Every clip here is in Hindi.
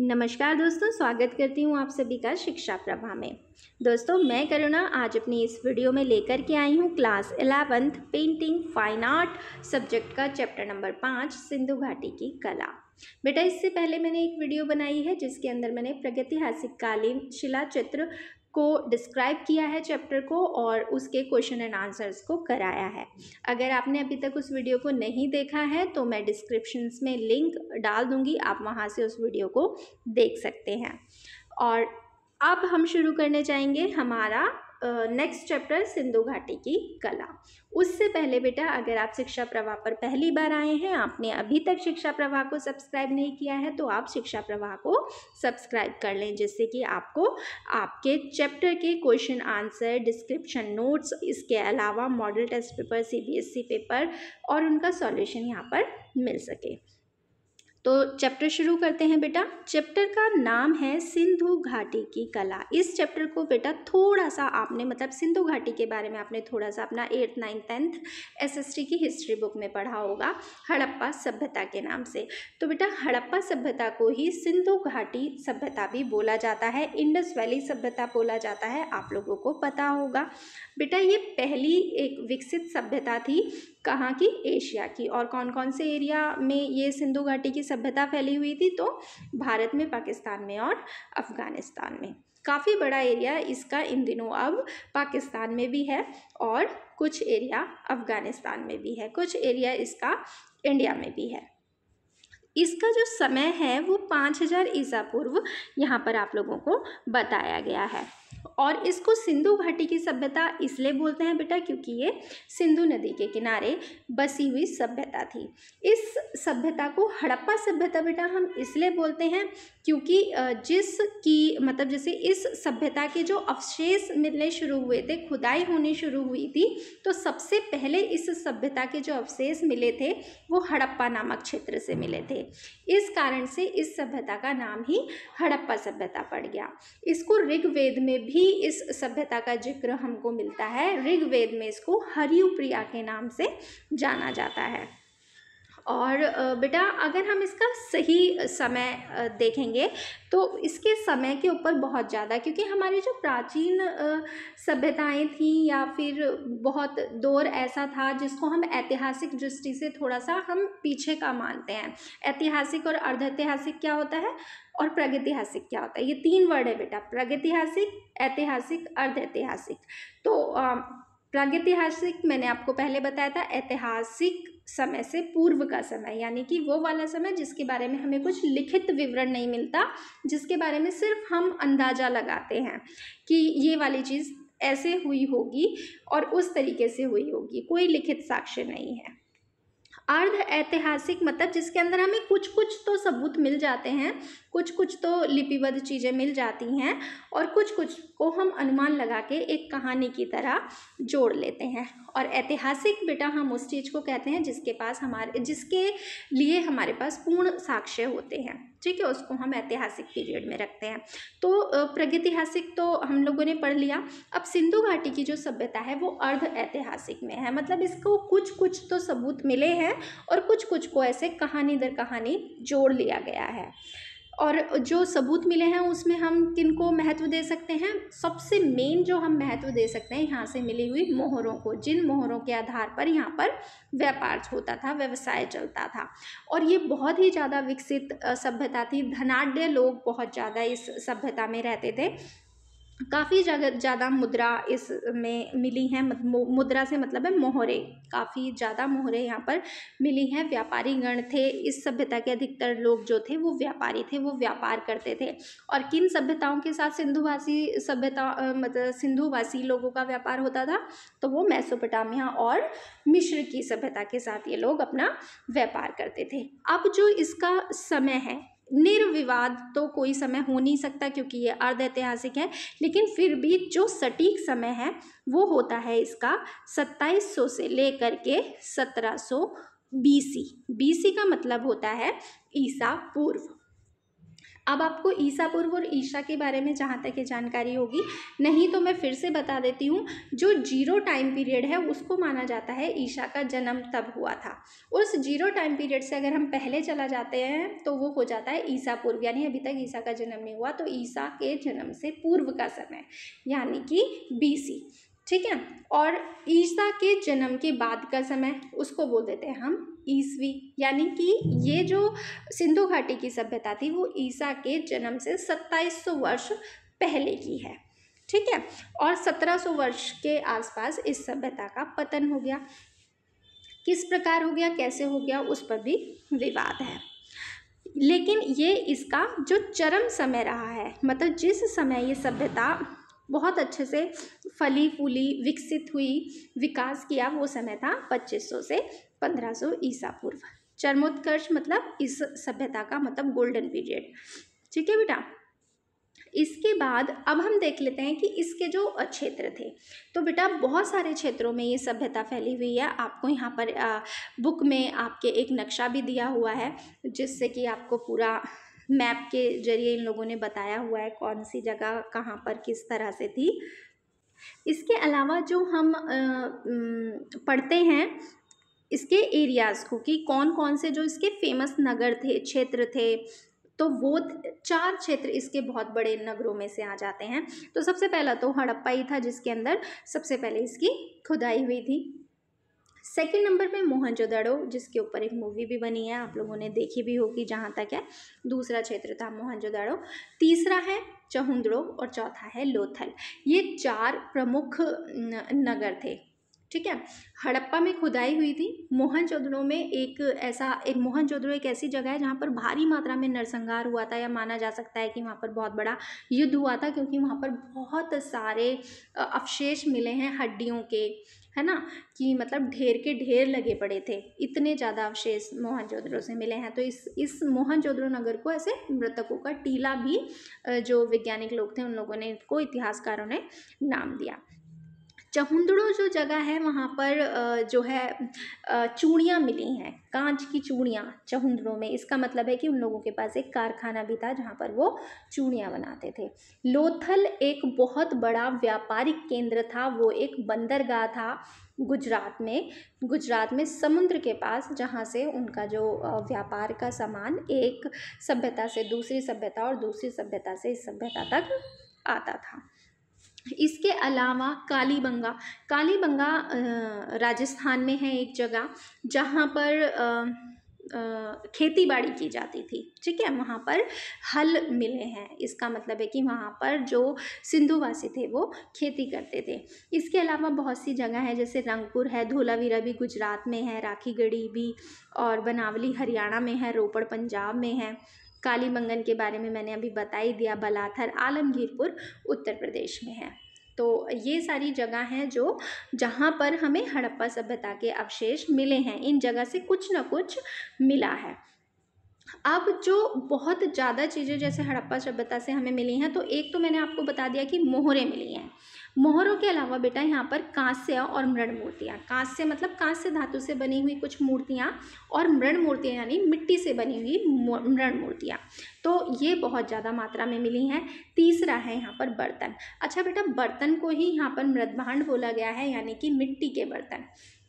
नमस्कार दोस्तों स्वागत करती हूँ आप सभी का शिक्षा प्रभा में दोस्तों मैं करुणा आज अपनी इस वीडियो में लेकर के आई हूँ class eleventh painting fine art subject का चैप्टर नंबर पाँच सिंधु घाटी की कला बेटा इससे पहले मैंने एक वीडियो बनाई है जिसके अंदर मैंने प्रगतिहासिक कालीन शिला चित्र को डिस्क्राइब किया है चैप्टर को और उसके क्वेश्चन एंड आंसर्स को कराया है अगर आपने अभी तक उस वीडियो को नहीं देखा है तो मैं डिस्क्रिप्शन में लिंक डाल दूँगी आप वहाँ से उस वीडियो को देख सकते हैं और अब हम शुरू करने जाएंगे हमारा नेक्स्ट चैप्टर सिंधु घाटी की कला उससे पहले बेटा अगर आप शिक्षा प्रवाह पर पहली बार आए हैं आपने अभी तक शिक्षा प्रवाह को सब्सक्राइब नहीं किया है तो आप शिक्षा प्रवाह को सब्सक्राइब कर लें जिससे कि आपको आपके चैप्टर के क्वेश्चन आंसर डिस्क्रिप्शन नोट्स इसके अलावा model test paper C paper और उनका सॉल्यूशन यहाँ पर मिल सके तो चैप्टर शुरू करते हैं बेटा चैप्टर का नाम है सिंधु घाटी की कला इस चैप्टर को बेटा थोड़ा सा आपने मतलब सिंधु घाटी के बारे में आपने थोड़ा सा अपना एट्थ नाइन्थ टेंथ एसएसटी की हिस्ट्री बुक में पढ़ा होगा हड़प्पा सभ्यता के नाम से तो बेटा हड़प्पा सभ्यता को ही सिंधु घाटी सभ्यता भी बोला जाता है इंडस वैली सभ्यता बोला जाता है आप लोगों को पता होगा बेटा ये पहली एक विकसित सभ्यता थी कहाँ की एशिया की और कौन कौन से एरिया में ये सिंधु घाटी की सभ्यता फैली हुई थी तो भारत में पाकिस्तान में और अफ़गानिस्तान में काफ़ी बड़ा एरिया इसका इन दिनों अब पाकिस्तान में भी है और कुछ एरिया अफ़गानिस्तान में भी है कुछ एरिया इसका इंडिया में भी है इसका जो समय है वो पाँच हज़ार ईसा पूर्व यहाँ पर आप लोगों को बताया गया है और इसको सिंधु घाटी की सभ्यता इसलिए बोलते हैं बेटा क्योंकि ये सिंधु नदी के किनारे बसी हुई सभ्यता थी इस सभ्यता को हड़प्पा सभ्यता बेटा हम इसलिए बोलते हैं क्योंकि जिस की मतलब जैसे इस सभ्यता के जो अवशेष मिलने शुरू हुए थे खुदाई होनी शुरू हुई थी तो सबसे पहले इस सभ्यता के जो अवशेष मिले थे वो हड़प्पा नामक क्षेत्र से मिले थे इस कारण से इस सभ्यता का नाम ही हड़प्पा सभ्यता पड़ गया इसको ऋग्वेद में भी भी इस सभ्यता का जिक्र हमको मिलता है ऋग्वेद में इसको हरियुप्रिया के नाम से जाना जाता है और बेटा अगर हम इसका सही समय देखेंगे तो इसके समय के ऊपर बहुत ज़्यादा क्योंकि हमारी जो प्राचीन सभ्यताएं थी या फिर बहुत दौर ऐसा था जिसको हम ऐतिहासिक दृष्टि से थोड़ा सा हम पीछे का मानते हैं ऐतिहासिक और ऐतिहासिक क्या होता है और प्रगतिहासिक क्या होता है ये तीन वर्ड है बेटा प्रगतिहासिक ऐतिहासिक ऐतिहासिक तो प्रागैतिहासिक मैंने आपको पहले बताया था ऐतिहासिक समय से पूर्व का समय यानी कि वो वाला समय जिसके बारे में हमें कुछ लिखित विवरण नहीं मिलता जिसके बारे में सिर्फ हम अंदाज़ा लगाते हैं कि ये वाली चीज़ ऐसे हुई होगी और उस तरीके से हुई होगी कोई लिखित साक्ष्य नहीं है अर्ध ऐतिहासिक मतलब जिसके अंदर हमें कुछ कुछ तो सबूत मिल जाते हैं कुछ कुछ तो लिपिबद्ध चीज़ें मिल जाती हैं और कुछ कुछ को हम अनुमान लगा के एक कहानी की तरह जोड़ लेते हैं और ऐतिहासिक बेटा हम उस चीज़ को कहते हैं जिसके पास हमारे जिसके लिए हमारे पास पूर्ण साक्ष्य होते हैं ठीक है उसको हम ऐतिहासिक पीरियड में रखते हैं तो प्रगतिहासिक तो हम लोगों ने पढ़ लिया अब सिंधु घाटी की जो सभ्यता है वो अर्ध ऐतिहासिक में है मतलब इसको कुछ कुछ तो सबूत मिले हैं और कुछ कुछ को ऐसे कहानी दर कहानी जोड़ लिया गया है और जो सबूत मिले हैं उसमें हम किन को महत्व दे सकते हैं सबसे मेन जो हम महत्व दे सकते हैं यहाँ से मिली हुई मोहरों को जिन मोहरों के आधार पर यहाँ पर व्यापार होता था व्यवसाय चलता था और ये बहुत ही ज़्यादा विकसित सभ्यता थी धनाढ़ लोग बहुत ज़्यादा इस सभ्यता में रहते थे काफ़ी ज़्यादा मुद्रा इस में मिली है मुद्रा से मतलब है मोहरे काफ़ी ज़्यादा मोहरे यहाँ पर मिली हैं व्यापारी गण थे इस सभ्यता के अधिकतर लोग जो थे वो व्यापारी थे वो व्यापार करते थे और किन सभ्यताओं के साथ सिंधुवासी सभ्यता मतलब सिंधुवासी लोगों का व्यापार होता था तो वो मैसोपटामिया और मिश्र की सभ्यता के साथ ये लोग अपना व्यापार करते थे अब जो इसका समय है निर्विवाद तो कोई समय हो नहीं सकता क्योंकि ये अर्ध ऐतिहासिक है लेकिन फिर भी जो सटीक समय है वो होता है इसका सौ से लेकर के सौ बीसी बीसी का मतलब होता है ईसा पूर्व अब आपको ईसा पूर्व और ईशा के बारे में जहाँ तक ये जानकारी होगी नहीं तो मैं फिर से बता देती हूँ जो जीरो टाइम पीरियड है उसको माना जाता है ईशा का जन्म तब हुआ था उस जीरो टाइम पीरियड से अगर हम पहले चला जाते हैं तो वो हो जाता है ईसा पूर्व यानी अभी तक ईसा का जन्म नहीं हुआ तो ईसा के जन्म से पूर्व का समय यानी कि बी ठीक है और ईसा के जन्म के बाद का समय उसको बोल देते हैं हम ईसवी यानी कि ये जो सिंधु घाटी की सभ्यता थी वो ईसा के जन्म से सत्ताईस वर्ष पहले की है ठीक है और 1700 वर्ष के आसपास इस सभ्यता का पतन हो गया किस प्रकार हो गया कैसे हो गया उस पर भी विवाद है लेकिन ये इसका जो चरम समय रहा है मतलब जिस समय ये सभ्यता बहुत अच्छे से फली फूली विकसित हुई विकास किया वो समय था 2500 से पंद्रह सौ ईसा पूर्व चर्मोत्कर्ष मतलब इस सभ्यता का मतलब गोल्डन पीरियड ठीक है बेटा इसके बाद अब हम देख लेते हैं कि इसके जो क्षेत्र थे तो बेटा बहुत सारे क्षेत्रों में ये सभ्यता फैली हुई है आपको यहाँ पर आ, बुक में आपके एक नक्शा भी दिया हुआ है जिससे कि आपको पूरा मैप के जरिए इन लोगों ने बताया हुआ है कौन सी जगह कहाँ पर किस तरह से थी इसके अलावा जो हम पढ़ते हैं इसके एरियाज़ को कि कौन कौन से जो इसके फेमस नगर थे क्षेत्र थे तो वो चार क्षेत्र इसके बहुत बड़े नगरों में से आ जाते हैं तो सबसे पहला तो हड़प्पा ही था जिसके अंदर सबसे पहले इसकी खुदाई हुई थी सेकंड नंबर पे मोहनजोदड़ो जिसके ऊपर एक मूवी भी बनी है आप लोगों ने देखी भी होगी जहाँ तक है दूसरा क्षेत्र था मोहनजोदड़ो तीसरा है चहुंदड़ो और चौथा है लोथल ये चार प्रमुख नगर थे ठीक है हड़प्पा में खुदाई हुई थी मोहन चौधरों में एक ऐसा एक मोहन चौधरों एक ऐसी जगह है जहाँ पर भारी मात्रा में नरसंहार हुआ था या माना जा सकता है कि वहाँ पर बहुत बड़ा युद्ध हुआ था क्योंकि वहाँ पर बहुत सारे अवशेष मिले हैं हड्डियों के है ना कि मतलब ढेर के ढेर लगे पड़े थे इतने ज़्यादा अवशेष चौधरों से मिले हैं तो इस इस चौधरों नगर को ऐसे मृतकों का टीला भी जो वैज्ञानिक लोग थे उन लोगों ने इसको इतिहासकारों ने नाम दिया चहुंदड़ो जो जगह है वहाँ पर जो है चूड़ियाँ मिली हैं कांच की चूड़ियाँ चहुंदड़ों में इसका मतलब है कि उन लोगों के पास एक कारखाना भी था जहाँ पर वो चूड़ियाँ बनाते थे लोथल एक बहुत बड़ा व्यापारिक केंद्र था वो एक बंदरगाह था गुजरात में गुजरात में समुद्र के पास जहाँ से उनका जो व्यापार का सामान एक सभ्यता से दूसरी सभ्यता और दूसरी सभ्यता से इस सभ्यता तक आता था इसके अलावा कालीबंगा कालीबंगा राजस्थान में है एक जगह जहाँ पर खेती बाड़ी की जाती थी ठीक है वहाँ पर हल मिले हैं इसका मतलब है कि वहाँ पर जो सिंधुवासी थे वो खेती करते थे इसके अलावा बहुत सी जगह है जैसे रंगपुर है धोलावीरा भी गुजरात में है राखीगढ़ी भी और बनावली हरियाणा में है रोपड़ पंजाब में है काली मंगन के बारे में मैंने अभी बता ही दिया बलाथर आलमगीरपुर उत्तर प्रदेश में है तो ये सारी जगह हैं जो जहाँ पर हमें हड़प्पा सभ्यता के अवशेष मिले हैं इन जगह से कुछ ना कुछ मिला है अब जो बहुत ज़्यादा चीज़ें जैसे हड़प्पा सभ्यता से हमें मिली हैं तो एक तो मैंने आपको बता दिया कि मोहरें मिली हैं मोहरों के अलावा बेटा यहाँ पर कांस्य और मृण मूर्तियाँ कांस्य मतलब कांस्य धातु से बनी हुई कुछ मूर्तियाँ और मृण मूर्तियाँ यानी मिट्टी से बनी हुई मृण मूर्तियाँ तो ये बहुत ज़्यादा मात्रा में मिली हैं तीसरा है यहाँ पर बर्तन अच्छा बेटा बर्तन को ही यहाँ पर मृदभांड बोला गया है यानी कि मिट्टी के बर्तन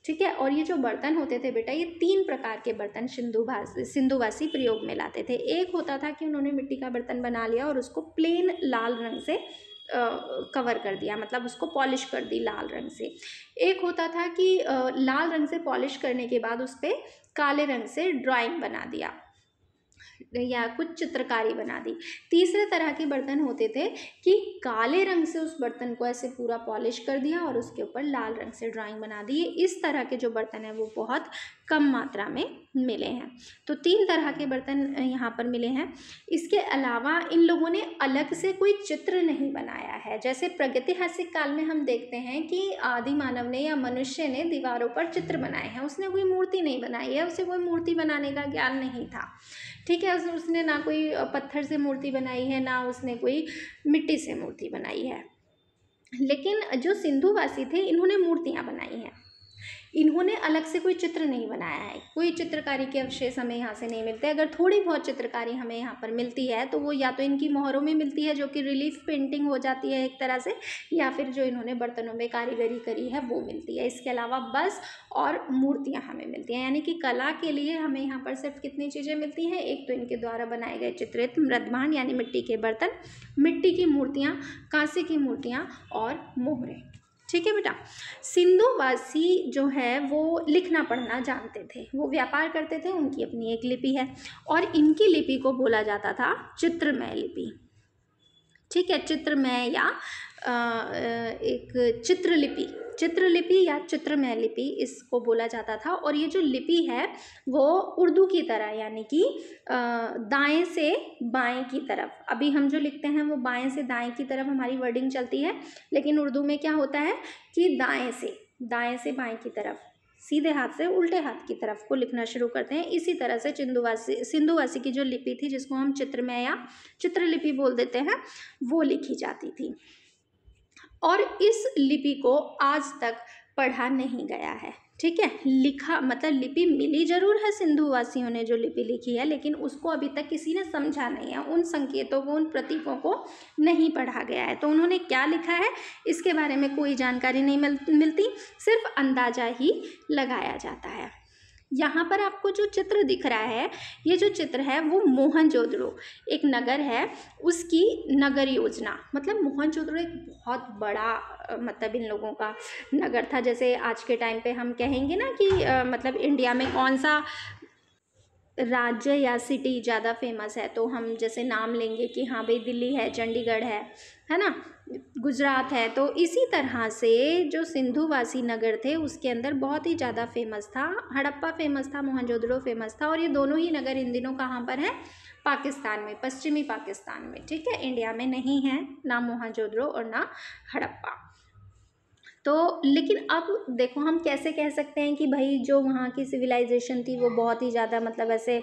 ठीक है और ये जो बर्तन होते थे बेटा ये तीन प्रकार के बर्तन सिंधु सिंधुवासी प्रयोग में लाते थे एक होता था कि उन्होंने मिट्टी का बर्तन बना लिया और उसको प्लेन लाल रंग से कवर कर दिया मतलब उसको पॉलिश कर दी लाल रंग से एक होता था कि लाल रंग से पॉलिश करने के बाद उस पर काले रंग से ड्राइंग बना दिया या कुछ चित्रकारी बना दी तीसरे तरह के बर्तन होते थे कि काले रंग से उस बर्तन को ऐसे पूरा पॉलिश कर दिया और उसके ऊपर लाल रंग से ड्राइंग बना दी इस तरह के जो बर्तन हैं वो बहुत कम मात्रा में मिले हैं तो तीन तरह के बर्तन यहाँ पर मिले हैं इसके अलावा इन लोगों ने अलग से कोई चित्र नहीं बनाया है जैसे प्रगतिहासिक काल में हम देखते हैं कि आदि मानव ने या मनुष्य ने दीवारों पर चित्र बनाए हैं उसने कोई मूर्ति नहीं बनाई है उसे कोई मूर्ति बनाने का ज्ञान नहीं था ठीक है उसने ना कोई पत्थर से मूर्ति बनाई है ना उसने कोई मिट्टी से मूर्ति बनाई है लेकिन जो सिंधुवासी थे इन्होंने मूर्तियाँ बनाई हैं इन्होंने अलग से कोई चित्र नहीं बनाया है कोई चित्रकारी के अवशेष हमें यहाँ से नहीं मिलते अगर थोड़ी बहुत चित्रकारी हमें यहाँ पर मिलती है तो वो या तो इनकी मोहरों में मिलती है जो कि रिलीफ पेंटिंग हो जाती है एक तरह से या फिर जो इन्होंने बर्तनों में कारीगरी करी है वो मिलती है इसके अलावा बस और मूर्तियाँ हमें मिलती हैं यानी कि कला के लिए हमें यहाँ पर सिर्फ कितनी चीज़ें मिलती हैं एक तो इनके द्वारा बनाए गए चित्रित मृदभान यानी मिट्टी के बर्तन मिट्टी की मूर्तियाँ कांसे की मूर्तियाँ और मोहरें ठीक है बेटा सिंधुवासी जो है वो लिखना पढ़ना जानते थे वो व्यापार करते थे उनकी अपनी एक लिपि है और इनकी लिपि को बोला जाता था चित्रमय लिपि ठीक है चित्रमय या एक चित्रलिपि चित्रलिपि या चित्रमय लिपि इसको बोला जाता था और ये जो लिपि है वो उर्दू की तरह यानी कि दाएं से बाएं की तरफ अभी हम जो लिखते हैं वो बाएं से दाएं की तरफ हमारी वर्डिंग चलती है लेकिन उर्दू में क्या होता है कि दाएं से दाएं से बाएं की तरफ सीधे हाथ से उल्टे हाथ की तरफ को लिखना शुरू करते हैं इसी तरह से चिंदुवासी सिंधुवासी की जो लिपि थी जिसको हम चित्रमय या चित्रलिपि बोल देते हैं वो लिखी जाती थी और इस लिपि को आज तक पढ़ा नहीं गया है ठीक है लिखा मतलब लिपि मिली जरूर है सिंधु वासियों ने जो लिपि लिखी है लेकिन उसको अभी तक किसी ने समझा नहीं है उन संकेतों को उन प्रतीकों को नहीं पढ़ा गया है तो उन्होंने क्या लिखा है इसके बारे में कोई जानकारी नहीं मिल, मिलती सिर्फ अंदाजा ही लगाया जाता है यहाँ पर आपको जो चित्र दिख रहा है ये जो चित्र है वो मोहनजोदड़ो एक नगर है उसकी नगर योजना मतलब मोहनजोदड़ो एक बहुत बड़ा मतलब इन लोगों का नगर था जैसे आज के टाइम पे हम कहेंगे ना कि आ, मतलब इंडिया में कौन सा राज्य या सिटी ज़्यादा फेमस है तो हम जैसे नाम लेंगे कि हाँ भाई दिल्ली है चंडीगढ़ है है ना गुजरात है तो इसी तरह से जो सिंधुवासी नगर थे उसके अंदर बहुत ही ज़्यादा फेमस था हड़प्पा फेमस था मोहनजोदड़ो फेमस था और ये दोनों ही नगर इन दिनों कहाँ पर हैं पाकिस्तान में पश्चिमी पाकिस्तान में ठीक है इंडिया में नहीं है ना मोहनजोदड़ो और ना हड़प्पा तो लेकिन अब देखो हम कैसे कह सकते हैं कि भाई जो वहाँ की सिविलाइजेशन थी वो बहुत ही ज़्यादा मतलब ऐसे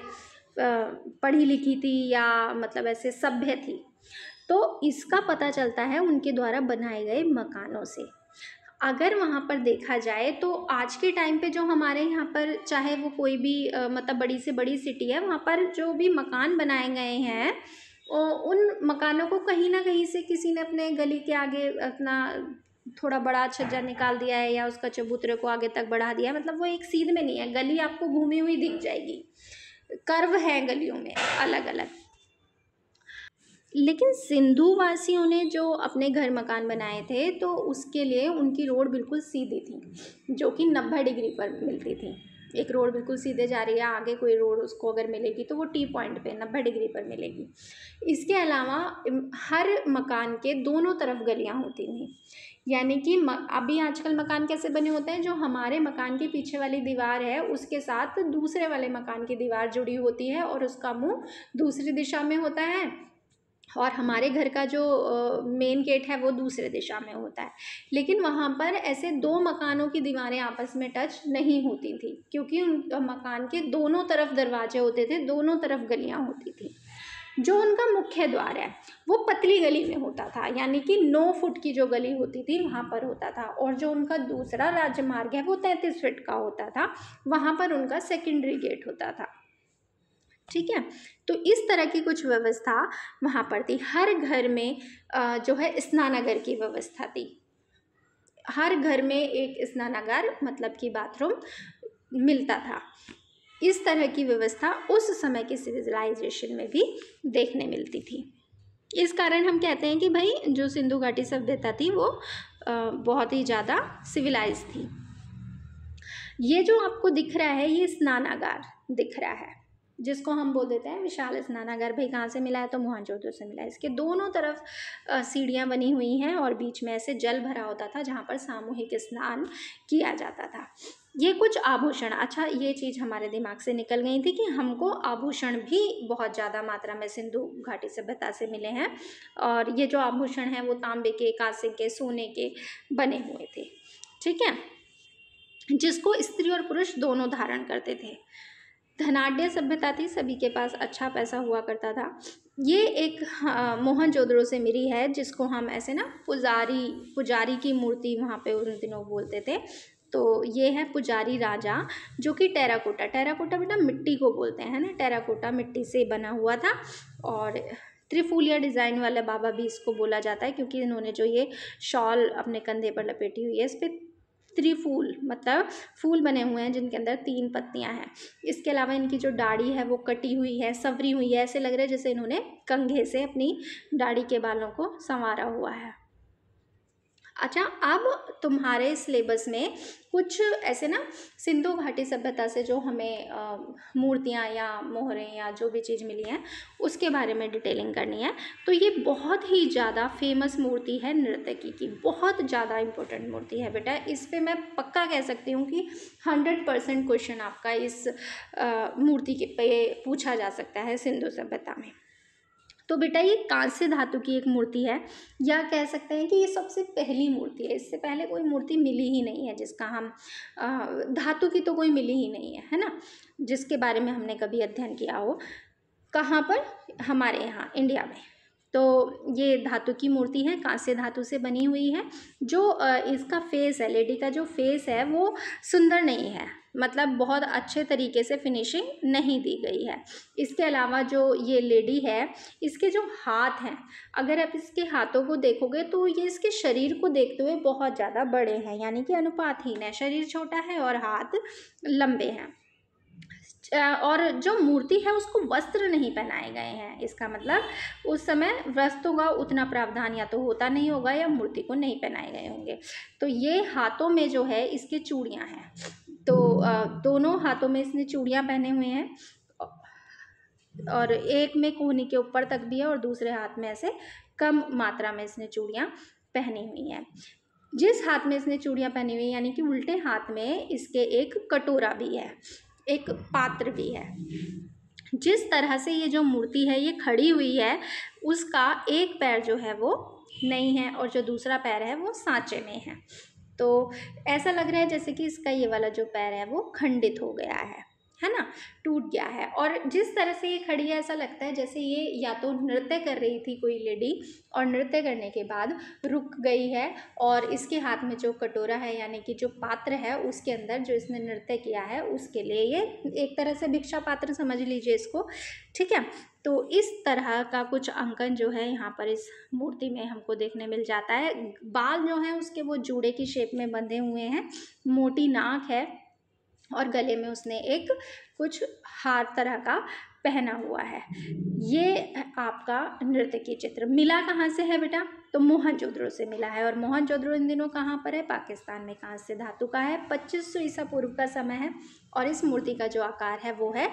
पढ़ी लिखी थी या मतलब ऐसे सभ्य थी तो इसका पता चलता है उनके द्वारा बनाए गए मकानों से अगर वहाँ पर देखा जाए तो आज के टाइम पे जो हमारे यहाँ पर चाहे वो कोई भी मतलब बड़ी से बड़ी सिटी है वहाँ पर जो भी मकान बनाए गए हैं उन मकानों को कहीं ना कहीं से किसी ने अपने गली के आगे अपना थोड़ा बड़ा छज्जा निकाल दिया है या उसका चबूतरे को आगे तक बढ़ा दिया है मतलब वो एक सीध में नहीं है गली आपको घूमी हुई दिख जाएगी कर्व है गलियों में अलग अलग लेकिन सिंधु वासियों ने जो अपने घर मकान बनाए थे तो उसके लिए उनकी रोड बिल्कुल सीधी थी जो कि नब्बे डिग्री पर मिलती थी एक रोड बिल्कुल सीधे जा रही है आगे कोई रोड उसको अगर मिलेगी तो वो टी पॉइंट पे नब्बे डिग्री पर मिलेगी इसके अलावा हर मकान के दोनों तरफ गलियां होती थी यानी कि अभी आजकल मकान कैसे बने होते हैं जो हमारे मकान के पीछे वाली दीवार है उसके साथ दूसरे वाले मकान की दीवार जुड़ी होती है और उसका मुंह दूसरी दिशा में होता है और हमारे घर का जो मेन गेट है वो दूसरे दिशा में होता है लेकिन वहाँ पर ऐसे दो मकानों की दीवारें आपस में टच नहीं होती थी क्योंकि उन मकान के दोनों तरफ दरवाजे होते थे दोनों तरफ गलियाँ होती थी जो उनका मुख्य द्वार है वो पतली गली में होता था यानी कि नौ फुट की जो गली होती थी वहाँ पर होता था और जो उनका दूसरा राजमार्ग है वो तैंतीस फिट का होता था वहाँ पर उनका सेकेंडरी गेट होता था ठीक है तो इस तरह की कुछ व्यवस्था वहाँ पर थी हर घर में जो है स्नानागर की व्यवस्था थी हर घर में एक स्नानागार मतलब कि बाथरूम मिलता था इस तरह की व्यवस्था उस समय की सिविलाइजेशन में भी देखने मिलती थी इस कारण हम कहते हैं कि भाई जो सिंधु घाटी सभ्यता थी वो बहुत ही ज़्यादा सिविलाइज थी ये जो आपको दिख रहा है ये स्नानागार दिख रहा है जिसको हम बोल देते हैं विशाल स्नानागर भाई कहाँ से मिला है तो मोहनजोदड़ो से मिला है इसके दोनों तरफ सीढ़ियाँ बनी हुई हैं और बीच में ऐसे जल भरा होता था जहाँ पर सामूहिक स्नान किया जाता था ये कुछ आभूषण अच्छा ये चीज़ हमारे दिमाग से निकल गई थी कि हमको आभूषण भी बहुत ज़्यादा मात्रा में सिंधु घाटी सभ्यता से मिले हैं और ये जो आभूषण हैं वो तांबे के कांसे के सोने के बने हुए थे ठीक है जिसको स्त्री और पुरुष दोनों धारण करते थे धनाढ़ सभ्यता थी सभी के पास अच्छा पैसा हुआ करता था ये एक हाँ, जोदड़ो से मिली है जिसको हम ऐसे ना पुजारी पुजारी की मूर्ति वहाँ पे उन दिनों बोलते थे तो ये है पुजारी राजा जो कि टेराकोटा टेराकोटा बेटा मिट्टी को बोलते हैं ना टेराकोटा मिट्टी से बना हुआ था और त्रिफूलिया डिज़ाइन वाला बाबा भी इसको बोला जाता है क्योंकि इन्होंने जो ये शॉल अपने कंधे पर लपेटी हुई है इस पर त्रिफूल मतलब फूल बने हुए हैं जिनके अंदर तीन पत्तियां हैं इसके अलावा इनकी जो दाढ़ी है वो कटी हुई है सवरी हुई है ऐसे लग रहा है जैसे इन्होंने कंघे से अपनी दाढ़ी के बालों को संवारा हुआ है अच्छा अब तुम्हारे सिलेबस में कुछ ऐसे ना सिंधु घाटी सभ्यता से जो हमें मूर्तियाँ या मोहरें या जो भी चीज़ मिली हैं उसके बारे में डिटेलिंग करनी है तो ये बहुत ही ज़्यादा फेमस मूर्ति है नृत्यकी की बहुत ज़्यादा इम्पोर्टेंट मूर्ति है बेटा इस पर मैं पक्का कह सकती हूँ कि हंड्रेड परसेंट क्वेश्चन आपका इस मूर्ति के पे पूछा जा सकता है सिंधु सभ्यता में तो बेटा ये कांस्य धातु की एक मूर्ति है या कह सकते हैं कि ये सबसे पहली मूर्ति है इससे पहले कोई मूर्ति मिली ही नहीं है जिसका हम धातु की तो कोई मिली ही नहीं है है ना जिसके बारे में हमने कभी अध्ययन किया हो कहाँ पर हमारे यहाँ इंडिया में तो ये धातु की मूर्ति है कांस्य धातु से बनी हुई है जो इसका फेस है लेडी का जो फेस है वो सुंदर नहीं है मतलब बहुत अच्छे तरीके से फिनिशिंग नहीं दी गई है इसके अलावा जो ये लेडी है इसके जो हाथ हैं अगर आप इसके हाथों को देखोगे तो ये इसके शरीर को देखते हुए बहुत ज़्यादा बड़े हैं यानी कि अनुपातहीन है शरीर छोटा है और हाथ लंबे हैं और जो मूर्ति है उसको वस्त्र नहीं पहनाए गए हैं इसका मतलब उस समय वस्त्रों का उतना प्रावधान या तो होता नहीं होगा या मूर्ति को नहीं पहनाए गए होंगे तो ये हाथों में जो है इसके चूड़ियाँ हैं तो दोनों हाथों में इसने चूड़ियाँ पहने हुए हैं और एक में कोहनी के ऊपर तक भी है और दूसरे हाथ में ऐसे कम मात्रा में इसने चूड़ियाँ पहनी हुई हैं जिस हाथ में इसने चूड़ियाँ पहनी हुई यानी कि उल्टे हाथ में इसके एक कटोरा भी है एक पात्र भी है जिस तरह से ये जो मूर्ति है ये खड़ी हुई है उसका एक पैर जो है वो नहीं है और जो दूसरा पैर है वो सांचे में है तो ऐसा लग रहा है जैसे कि इसका ये वाला जो पैर है वो खंडित हो गया है है ना टूट गया है और जिस तरह से ये खड़ी है ऐसा लगता है जैसे ये या तो नृत्य कर रही थी कोई लेडी और नृत्य करने के बाद रुक गई है और इसके हाथ में जो कटोरा है यानी कि जो पात्र है उसके अंदर जो इसने नृत्य किया है उसके लिए ये एक तरह से भिक्षा पात्र समझ लीजिए इसको ठीक है तो इस तरह का कुछ अंकन जो है यहाँ पर इस मूर्ति में हमको देखने मिल जाता है बाल जो हैं उसके वो जूड़े की शेप में बंधे हुए हैं मोटी नाक है और गले में उसने एक कुछ हार तरह का पहना हुआ है ये आपका नृत्य के चित्र मिला कहाँ से है बेटा तो चौधरों से मिला है और चौधरों इन दिनों कहाँ पर है पाकिस्तान में कहाँ से धातु का है 2500 ईसा पूर्व का समय है और इस मूर्ति का जो आकार है वो है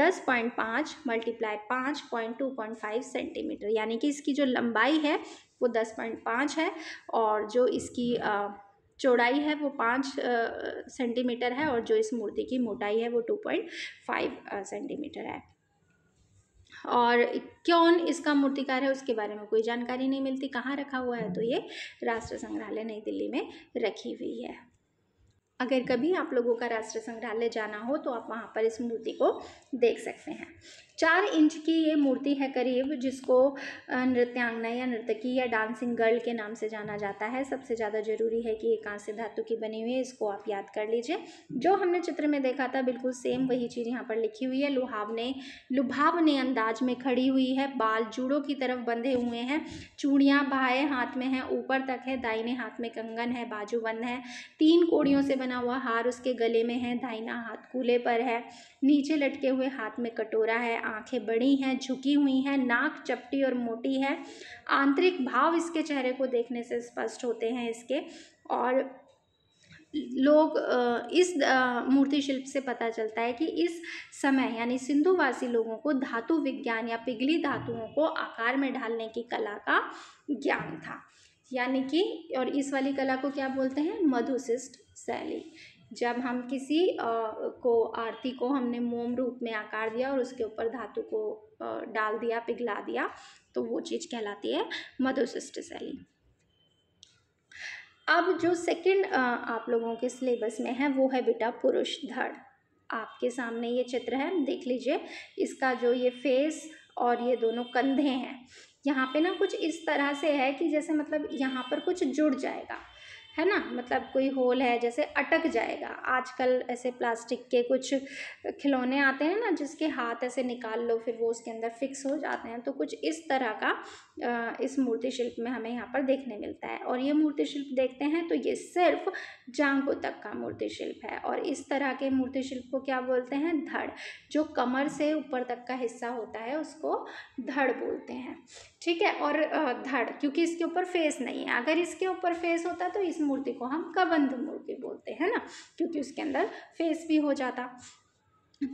10.5 मल्टीप्लाई पाँच point two point five centimetre यानी कि इसकी जो लंबाई है वो 10.5 है और जो इसकी आ, चौड़ाई है वो पाँच सेंटीमीटर है और जो इस मूर्ति की मोटाई है वो टू पॉइंट फाइव सेंटीमीटर है और क्यों इसका मूर्तिकार है उसके बारे में कोई जानकारी नहीं मिलती कहाँ रखा हुआ है तो ये राष्ट्र संग्रहालय नई दिल्ली में रखी हुई है अगर कभी आप लोगों का राष्ट्र संग्रहालय जाना हो तो आप वहाँ पर इस मूर्ति को देख सकते हैं चार इंच की ये मूर्ति है करीब जिसको नृत्यांगना या नर्तकी या डांसिंग गर्ल के नाम से जाना जाता है सबसे ज़्यादा ज़रूरी है कि ये कांस्य धातु की बनी हुई है इसको आप याद कर लीजिए जो हमने चित्र में देखा था बिल्कुल सेम वही चीज़ यहाँ पर लिखी हुई है लुहावने लुभावने अंदाज में खड़ी हुई है बाल जूड़ों की तरफ बंधे हुए हैं चूड़ियाँ बाएँ हाथ में हैं ऊपर तक है दाइने हाथ में कंगन है बाजू बंद है तीन कोड़ियों से बना हुआ हार उसके गले में है दाइना हाथ कूले पर है नीचे लटके हुए हाथ में कटोरा है आंखें बड़ी हैं झुकी हुई हैं नाक चपटी और मोटी है आंतरिक भाव इसके चेहरे को देखने से स्पष्ट होते हैं इसके और लोग इस मूर्ति शिल्प से पता चलता है कि इस समय यानी सिंधुवासी लोगों को धातु विज्ञान या पिघली धातुओं को आकार में ढालने की कला का ज्ञान था यानी कि और इस वाली कला को क्या बोलते हैं मधुशिष्ट शैली जब हम किसी को आरती को हमने मोम रूप में आकार दिया और उसके ऊपर धातु को डाल दिया पिघला दिया तो वो चीज़ कहलाती है मधुशिष्ट शैली अब जो सेकंड आप लोगों के सिलेबस में है वो है बेटा पुरुष धड़ आपके सामने ये चित्र है देख लीजिए इसका जो ये फेस और ये दोनों कंधे हैं यहाँ पे ना कुछ इस तरह से है कि जैसे मतलब यहाँ पर कुछ जुड़ जाएगा है ना मतलब कोई होल है जैसे अटक जाएगा आजकल ऐसे प्लास्टिक के कुछ खिलौने आते हैं ना जिसके हाथ ऐसे निकाल लो फिर वो उसके अंदर फिक्स हो जाते हैं तो कुछ इस तरह का इस मूर्ति शिल्प में हमें यहाँ पर देखने मिलता है और ये मूर्ति शिल्प देखते हैं तो ये सिर्फ जांगो तक का मूर्ति शिल्प है और इस तरह के मूर्ति शिल्प को क्या बोलते हैं धड़ जो कमर से ऊपर तक का हिस्सा होता है उसको धड़ बोलते हैं ठीक है और धड़ क्योंकि इसके ऊपर फेस नहीं है अगर इसके ऊपर फेस होता तो इस मूर्ति को हम कबंध मूर्ति बोलते हैं ना क्योंकि उसके अंदर फेस भी हो जाता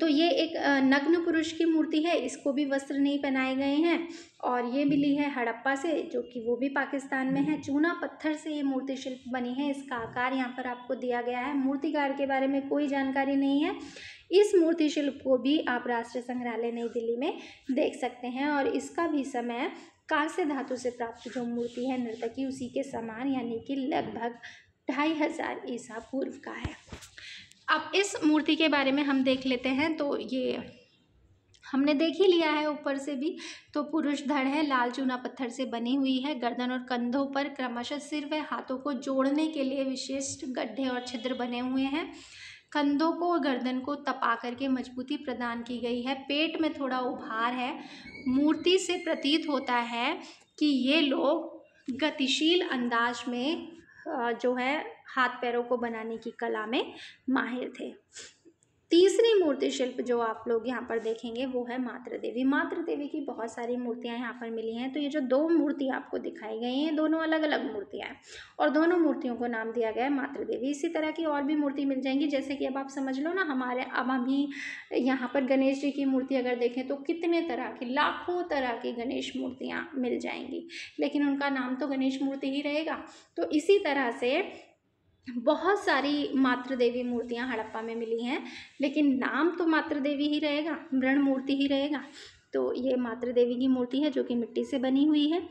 तो ये एक नग्न पुरुष की मूर्ति है इसको भी वस्त्र नहीं पहनाए गए हैं और ये मिली है हड़प्पा से जो कि वो भी पाकिस्तान में है चूना पत्थर से ये मूर्ति शिल्प बनी है इसका आकार यहाँ पर आपको दिया गया है मूर्तिकार के बारे में कोई जानकारी नहीं है इस मूर्ति शिल्प को भी आप राष्ट्रीय संग्रहालय नई दिल्ली में देख सकते हैं और इसका भी समय कांस्य धातु से प्राप्त जो मूर्ति है नर्तकी उसी के समान यानी कि लगभग ढाई हज़ार ईसा पूर्व का है अब इस मूर्ति के बारे में हम देख लेते हैं तो ये हमने देख ही लिया है ऊपर से भी तो पुरुष धड़ है लाल चूना पत्थर से बनी हुई है गर्दन और कंधों पर क्रमशः सिर व हाथों को जोड़ने के लिए विशिष्ट गड्ढे और छिद्र बने हुए हैं कंधों को और गर्दन को तपा करके मजबूती प्रदान की गई है पेट में थोड़ा उभार है मूर्ति से प्रतीत होता है कि ये लोग गतिशील अंदाज में जो है हाथ पैरों को बनाने की कला में माहिर थे तीसरी मूर्ति शिल्प जो आप लोग यहाँ पर देखेंगे वो है मातृ देवी मातृ देवी की बहुत सारी मूर्तियाँ यहाँ पर मिली हैं तो ये जो दो मूर्ति आपको दिखाई गई हैं दोनों अलग अलग मूर्तियाँ हैं और दोनों मूर्तियों को नाम दिया गया है मातृ देवी इसी तरह की और भी मूर्ति मिल जाएंगी जैसे कि अब आप समझ लो ना हमारे अब हम ही यहाँ पर गणेश जी की मूर्ति अगर देखें तो कितने तरह की लाखों तरह की गणेश मूर्तियाँ मिल जाएंगी लेकिन उनका नाम तो गणेश मूर्ति ही रहेगा तो इसी तरह से बहुत सारी मातृ देवी मूर्तियाँ हड़प्पा में मिली हैं लेकिन नाम तो मातृ देवी ही रहेगा मृण मूर्ति ही रहेगा तो ये मातृ देवी की मूर्ति है जो कि मिट्टी से बनी हुई है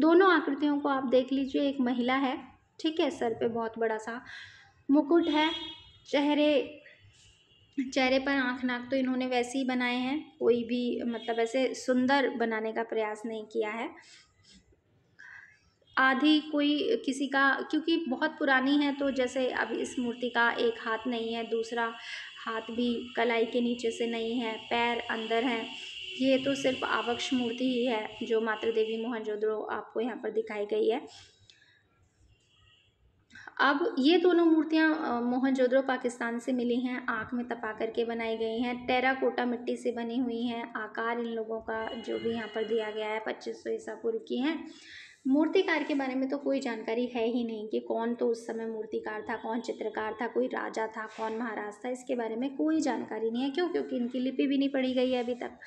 दोनों आकृतियों को आप देख लीजिए एक महिला है ठीक है सर पे बहुत बड़ा सा मुकुट है चेहरे चेहरे पर आँख नाक तो इन्होंने वैसे ही बनाए हैं कोई भी मतलब ऐसे सुंदर बनाने का प्रयास नहीं किया है आधी कोई किसी का क्योंकि बहुत पुरानी है तो जैसे अब इस मूर्ति का एक हाथ नहीं है दूसरा हाथ भी कलाई के नीचे से नहीं है पैर अंदर हैं ये तो सिर्फ आवक्ष मूर्ति ही है जो मातृ देवी मोहनजोद्रो आपको यहाँ पर दिखाई गई है अब ये दोनों मूर्तियाँ मोहनजोद्रो पाकिस्तान से मिली हैं आँख में तपा करके बनाई गई हैं टेराकोटा मिट्टी से बनी हुई हैं आकार इन लोगों का जो भी यहाँ पर दिया गया है पच्चीस सौ ईसा पूर्व की हैं मूर्तिकार के बारे में तो कोई जानकारी है ही नहीं कि कौन तो उस समय मूर्तिकार था कौन चित्रकार था कोई राजा था कौन महाराज था इसके बारे में कोई जानकारी नहीं है क्यों क्योंकि इनकी लिपि भी नहीं पढ़ी गई है अभी तक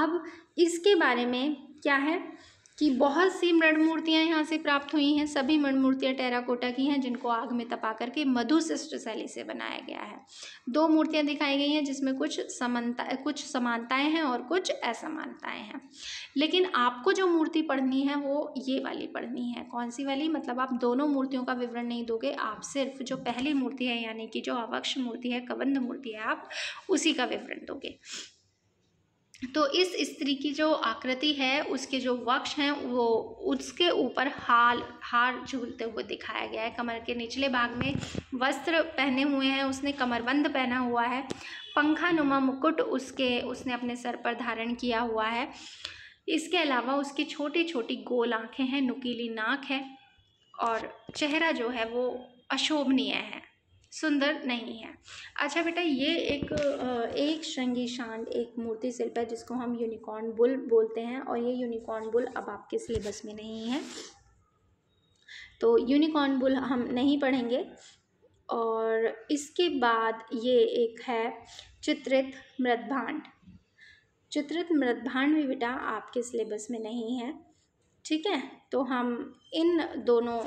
अब इसके बारे में क्या है कि बहुत सी मृण मूर्तियाँ यहाँ से प्राप्त हुई हैं सभी मृण मूर्तियाँ टेराकोटा की हैं जिनको आग में तपा करके मधुशिष्ट शैली से बनाया गया है दो मूर्तियाँ दिखाई गई हैं जिसमें कुछ समानता कुछ समानताएं हैं और कुछ असमानताएं हैं लेकिन आपको जो मूर्ति पढ़नी है वो ये वाली पढ़नी है कौन सी वाली मतलब आप दोनों मूर्तियों का विवरण नहीं दोगे आप सिर्फ जो पहली मूर्ति है यानी कि जो अवक्ष मूर्ति है कबंध मूर्ति है आप उसी का विवरण दोगे तो इस स्त्री की जो आकृति है उसके जो वक्ष हैं वो उसके ऊपर हाल हार झूलते हुए दिखाया गया है कमर के निचले भाग में वस्त्र पहने हुए हैं उसने कमरबंद पहना हुआ है पंखा नुमा मुकुट उसके उसने अपने सर पर धारण किया हुआ है इसके अलावा उसकी छोटी छोटी गोल आँखें हैं नुकीली नाक है और चेहरा जो है वो अशोभनीय है सुंदर नहीं है अच्छा बेटा ये एक एक श्रृंगी शांत एक मूर्ति शिल्प है जिसको हम यूनिकॉर्न बुल बोलते हैं और ये यूनिकॉर्न बुल अब आपके सिलेबस में नहीं है तो यूनिकॉर्न बुल हम नहीं पढ़ेंगे और इसके बाद ये एक है चित्रित मृदभांड चित्रित मृदभांड भी बेटा आपके सिलेबस में नहीं है ठीक है तो हम इन दोनों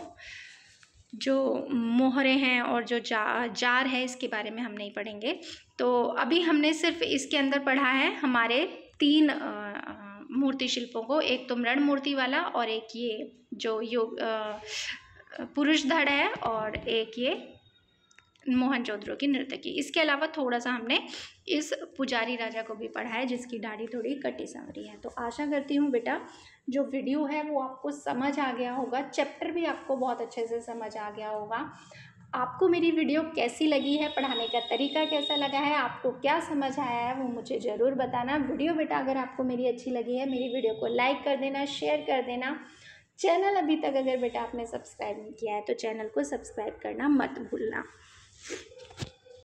जो मोहरे हैं और जो जा, जार है इसके बारे में हम नहीं पढ़ेंगे तो अभी हमने सिर्फ इसके अंदर पढ़ा है हमारे तीन मूर्ति शिल्पों को एक तो मृण मूर्ति वाला और एक ये जो योग पुरुष धड़ है और एक ये मोहन चौधरी की नृत्यकी इसके अलावा थोड़ा सा हमने इस पुजारी राजा को भी पढ़ा है जिसकी दाढ़ी थोड़ी कटी संवरी है तो आशा करती हूँ बेटा जो वीडियो है वो आपको समझ आ गया होगा चैप्टर भी आपको बहुत अच्छे से समझ आ गया होगा आपको मेरी वीडियो कैसी लगी है पढ़ाने का तरीका कैसा लगा है आपको क्या समझ आया है वो मुझे ज़रूर बताना वीडियो बेटा अगर आपको मेरी अच्छी लगी है मेरी वीडियो को लाइक कर देना शेयर कर देना चैनल अभी तक अगर बेटा आपने सब्सक्राइब नहीं किया है तो चैनल को सब्सक्राइब करना मत भूलना